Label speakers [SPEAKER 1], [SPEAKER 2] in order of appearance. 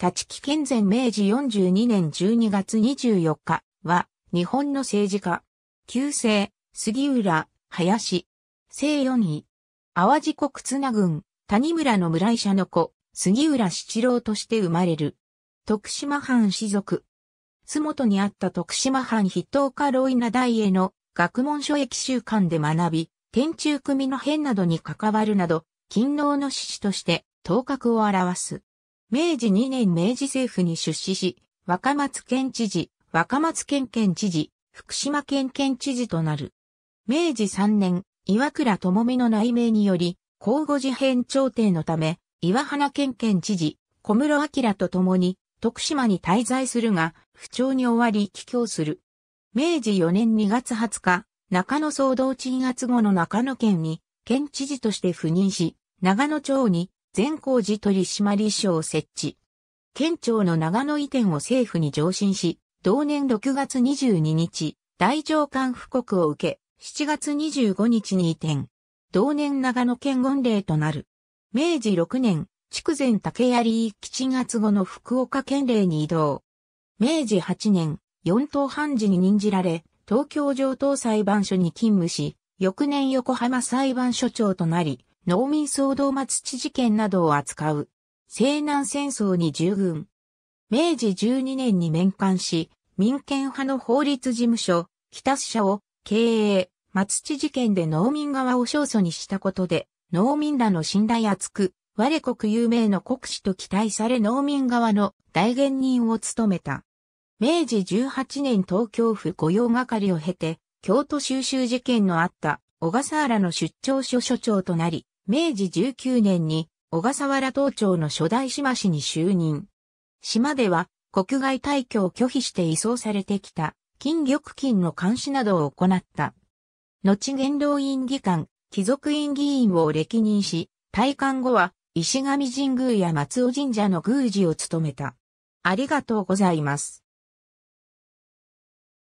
[SPEAKER 1] 立木健前明治42年12月24日は、日本の政治家。旧姓、杉浦、林。姓四位。淡路国津名郡、谷村の村医者の子、杉浦七郎として生まれる。徳島藩士族。洲本にあった徳島藩筆頭家老稲大への学問書駅習慣で学び、天中組の変などに関わるなど、勤労の志士として頭角を表す。明治2年明治政府に出資し、若松県知事、若松県県知事、福島県県知事となる。明治3年、岩倉智美の内命により、交互事変調停のため、岩花県県知事、小室明と共に、徳島に滞在するが、不調に終わり帰郷する。明治4年2月20日、中野騒動鎮圧後の中野県に、県知事として赴任し、長野町に善光寺取締所を設置。県庁の長野移転を政府に上申し、同年6月22日、大上官布告を受け、7月25日に移転。同年長野県御令となる。明治6年、筑前竹槍七月後の福岡県令に移動。明治8年、四等判事に任じられ、東京上等裁判所に勤務し、翌年横浜裁判所長となり、農民騒動末地事件などを扱う、西南戦争に従軍。明治12年に面官し、民権派の法律事務所、北社を経営、松地事件で農民側を勝訴にしたことで、農民らの信頼厚く、我国有名の国士と期待され農民側の代言人を務めた。明治18年東京府御用係を経て、京都収集事件のあった小笠原の出張所所長となり、明治19年に小笠原島町の初代島氏に就任。島では国外退去を拒否して移送されてきた金玉金の監視などを行った。後元老院議官、貴族院議員を歴任し、退官後は石上神宮や松尾神社の宮司を務めた。ありがとうございます。